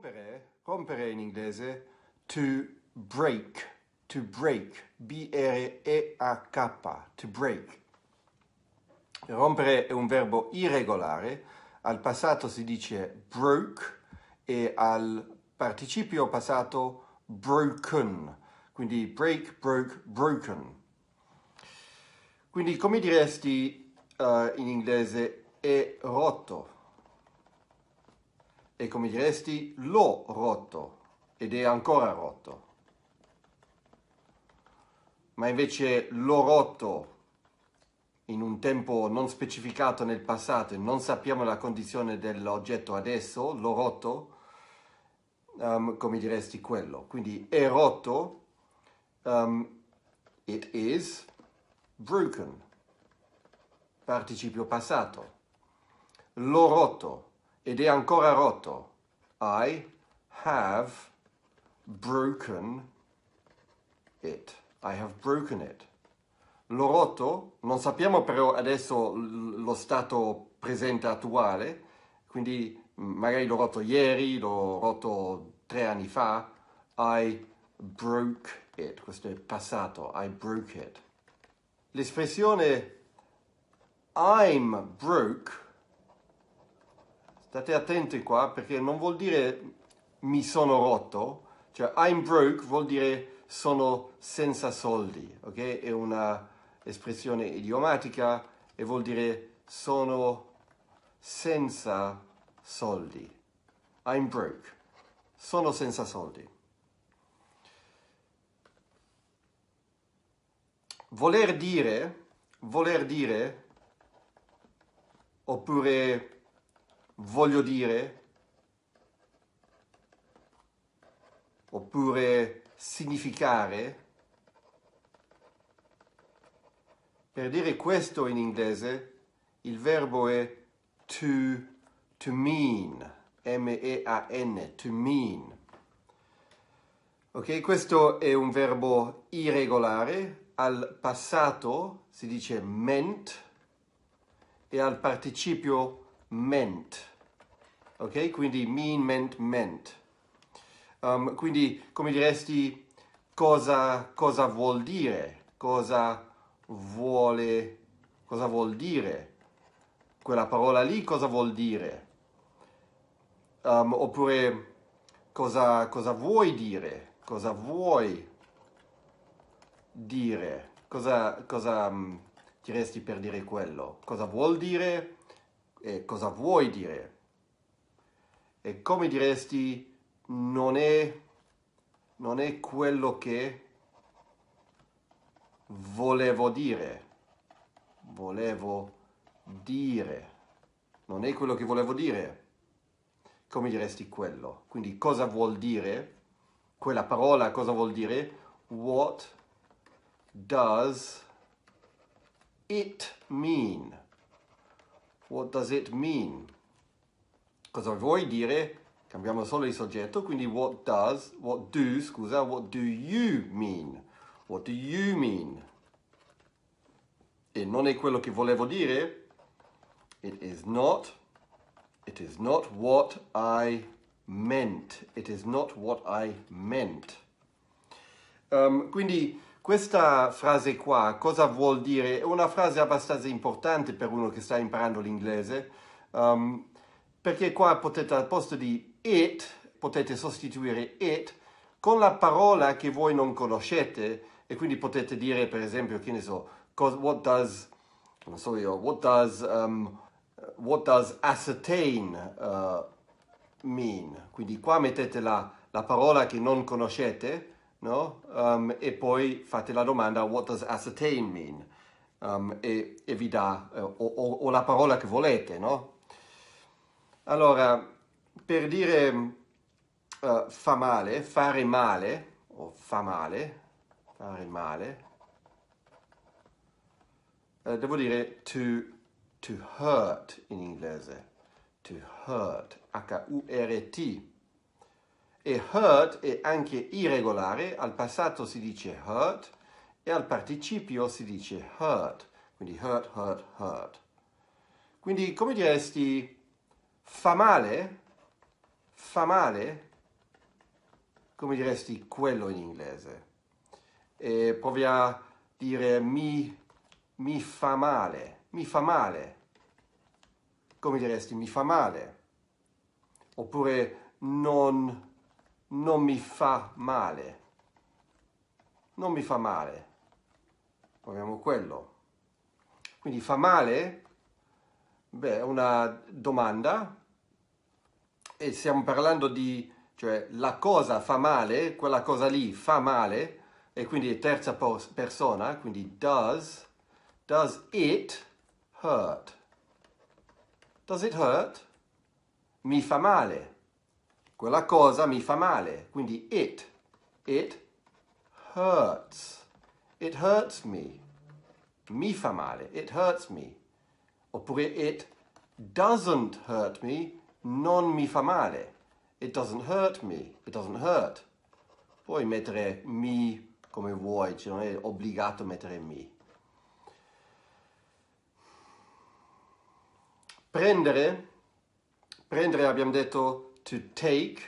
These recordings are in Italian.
Rompere, rompere in inglese, to break, to break, B-R-E-A-K, to break. Rompere è un verbo irregolare, al passato si dice broke e al participio passato broken, quindi break, broke, broken. Quindi come diresti uh, in inglese è rotto? e come diresti l'ho rotto ed è ancora rotto. Ma invece l'ho rotto in un tempo non specificato nel passato e non sappiamo la condizione dell'oggetto adesso, l'ho rotto, um, come diresti quello. Quindi è rotto, um, it is broken, participio passato. L'ho rotto ed è ancora rotto. I have broken it. I have broken it. L'ho rotto, non sappiamo però adesso lo stato presente attuale, quindi magari l'ho rotto ieri, l'ho rotto tre anni fa. I broke it, questo è passato, I broke it. L'espressione I'm broke state attenti qua perché non vuol dire mi sono rotto, cioè I'm broke vuol dire sono senza soldi, ok? È una espressione idiomatica e vuol dire sono senza soldi. I'm broke. Sono senza soldi. Voler dire, voler dire, oppure voglio dire, oppure significare, per dire questo in inglese il verbo è to, to mean, M-E-A-N, to mean. Ok, questo è un verbo irregolare, al passato si dice meant e al participio meant. Ok? Quindi mean, meant, meant. Um, quindi come diresti cosa, cosa vuol dire, cosa vuole, cosa vuol dire. Quella parola lì cosa vuol dire? Um, oppure cosa, cosa vuoi dire? Cosa vuoi dire? Cosa, cosa um, diresti per dire quello? Cosa vuol dire? e cosa vuoi dire. E come diresti non è, non è quello che volevo dire. Volevo dire. Non è quello che volevo dire. Come diresti quello? Quindi cosa vuol dire? Quella parola cosa vuol dire? What does it mean? What does it mean? Cosa vuoi dire? Cambiamo solo il soggetto, quindi what does, what do, scusa, what do you mean? What do you mean? E non è quello che volevo dire. It is not, it is not what I meant. It is not what I meant. Um, quindi questa frase qua cosa vuol dire? È una frase abbastanza importante per uno che sta imparando l'inglese, um, perché qua potete al posto di it, potete sostituire it con la parola che voi non conoscete e quindi potete dire per esempio, che ne so, what does, non so io, what does, um, what does ascertain uh, mean? Quindi qua mettete la, la parola che non conoscete no? Um, e poi fate la domanda what does ascertain mean? Um, e, e, vi dà eh, o, o, o, la parola che volete, no? Allora, per dire uh, fa male, fare male, o fa male, fare male, uh, devo dire to, to hurt in inglese, to hurt, H-U-R-T, e hurt è anche irregolare, al passato si dice hurt e al participio si dice hurt, quindi hurt, hurt, hurt. Quindi come diresti fa male? Fa male? Come diresti quello in inglese? E provi a dire mi, mi fa male, mi fa male. Come diresti mi fa male? Oppure non non mi fa male. Non mi fa male. Proviamo quello. Quindi fa male? Beh, è una domanda. E stiamo parlando di, cioè, la cosa fa male, quella cosa lì fa male, e quindi è terza persona, quindi does, does it hurt? Does it hurt? Mi fa male. Quella cosa mi fa male, quindi it, it hurts, it hurts me, mi fa male, it hurts me. Oppure it doesn't hurt me, non mi fa male, it doesn't hurt me, it doesn't hurt. Puoi mettere mi come vuoi, cioè non è obbligato a mettere mi. Prendere, prendere abbiamo detto to take,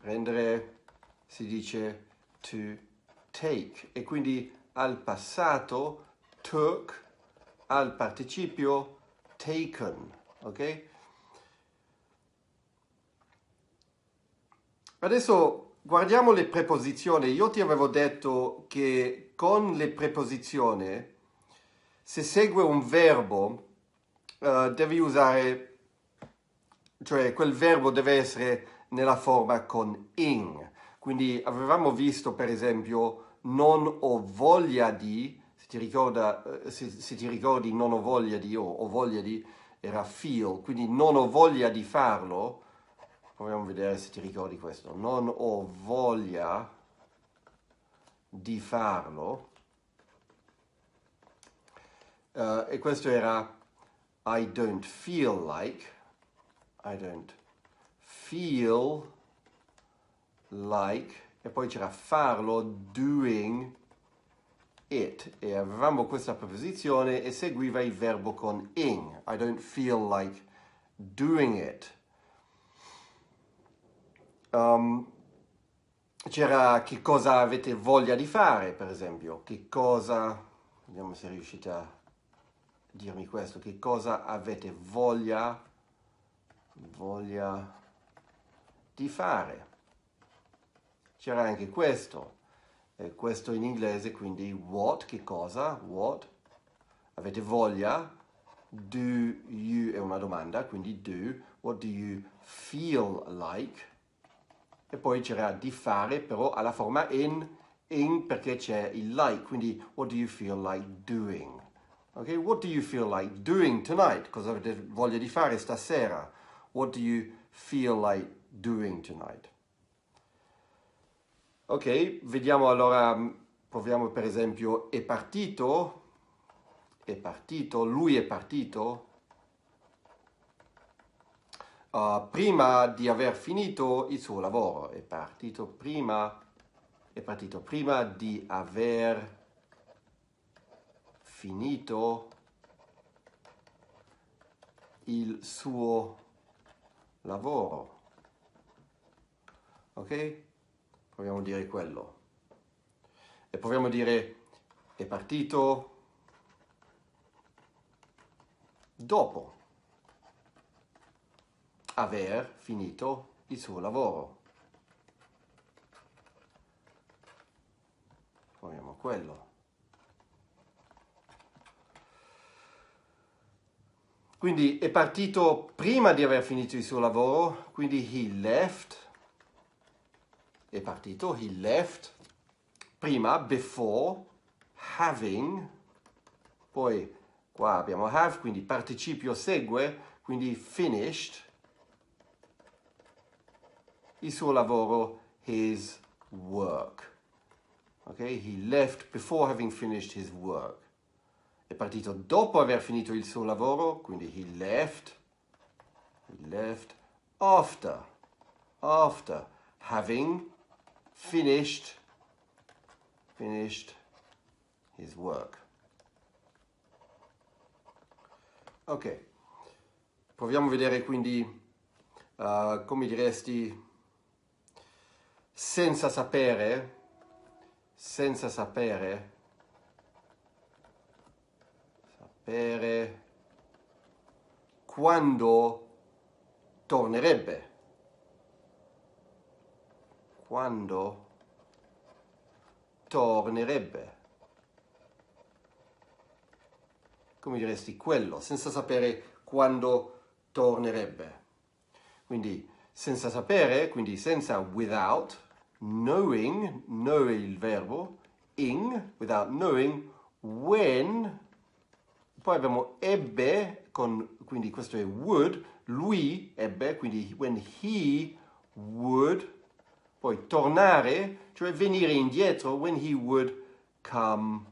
rendere si dice to take e quindi al passato took, al participio taken, ok? Adesso guardiamo le preposizioni. Io ti avevo detto che con le preposizioni, se segue un verbo, uh, devi usare cioè quel verbo deve essere nella forma con in. Quindi avevamo visto per esempio non ho voglia di, se ti, ricorda, eh, se, se ti ricordi non ho voglia di o ho voglia di era feel, quindi non ho voglia di farlo. Proviamo a vedere se ti ricordi questo. Non ho voglia di farlo. Uh, e questo era I don't feel like. I don't feel like, e poi c'era farlo doing it, e avevamo questa preposizione e seguiva il verbo con ing, I don't feel like doing it. Um, c'era che cosa avete voglia di fare, per esempio, che cosa, vediamo se riuscite a dirmi questo, che cosa avete voglia di voglia di fare. C'era anche questo, e questo in inglese quindi what, che cosa, what, avete voglia, do you, è una domanda, quindi do, what do you feel like, e poi c'era di fare però alla forma in, in perché c'è il like, quindi what do you feel like doing? Ok, what do you feel like doing tonight? Cosa avete voglia di fare stasera? What do you feel like doing tonight? Ok, vediamo allora, mm, proviamo per esempio è partito, è partito, lui è partito. Uh, prima di aver finito il suo lavoro, è partito prima, è partito prima di aver finito il suo lavoro lavoro. Ok? Proviamo a dire quello. E proviamo a dire è partito dopo aver finito il suo lavoro. Proviamo quello. Quindi è partito prima di aver finito il suo lavoro, quindi he left, è partito, he left, prima, before, having, poi qua abbiamo have, quindi participio segue, quindi finished, il suo lavoro, his work. Ok, he left before having finished his work è partito dopo aver finito il suo lavoro, quindi he left, he left after, after having finished, finished his work. Ok, proviamo a vedere quindi uh, come diresti senza sapere, senza sapere sapere quando tornerebbe. Quando tornerebbe. Come diresti quello, senza sapere quando tornerebbe. Quindi senza sapere, quindi senza without, knowing, know il verbo, in, without knowing, when poi abbiamo ebbe, con, quindi questo è would, lui ebbe, quindi when he would, poi tornare, cioè venire indietro, when he would come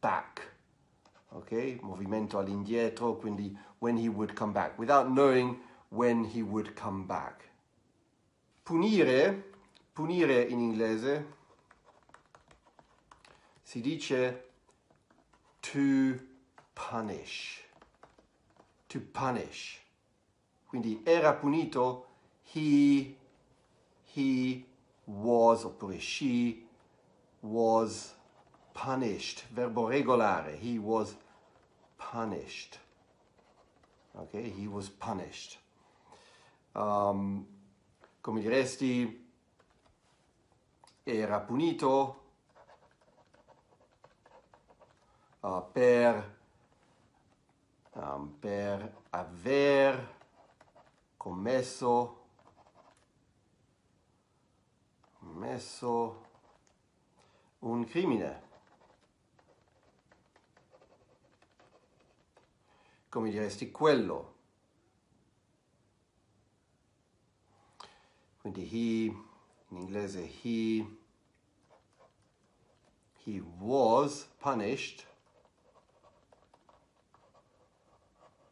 back. Ok? Movimento all'indietro, quindi when he would come back, without knowing when he would come back. Punire, punire in inglese si dice to punish. To punish. Quindi era punito he, he was oppure she was punished. Verbo regolare. He was punished. Ok? He was punished. Um, come diresti, era punito uh, per, um, per aver commesso commesso un crimine. Come diresti quello? Quindi he, in inglese he, he was punished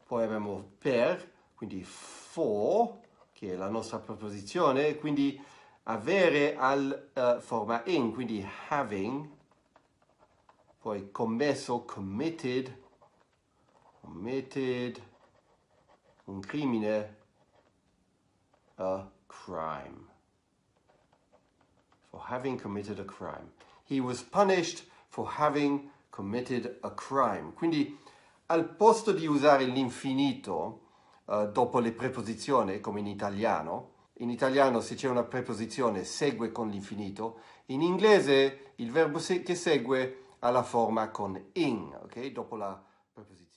poi abbiamo per, quindi for, che è la nostra preposizione, quindi avere al uh, forma in, quindi having, poi commesso, committed, committed, un crimine, a crime. For having committed a crime. He was punished for having committed a crime. Quindi al posto di usare l'infinito eh, dopo le preposizioni, come in italiano, in italiano se c'è una preposizione segue con l'infinito, in inglese il verbo se- che segue ha la forma con in, ok? Dopo la preposizione.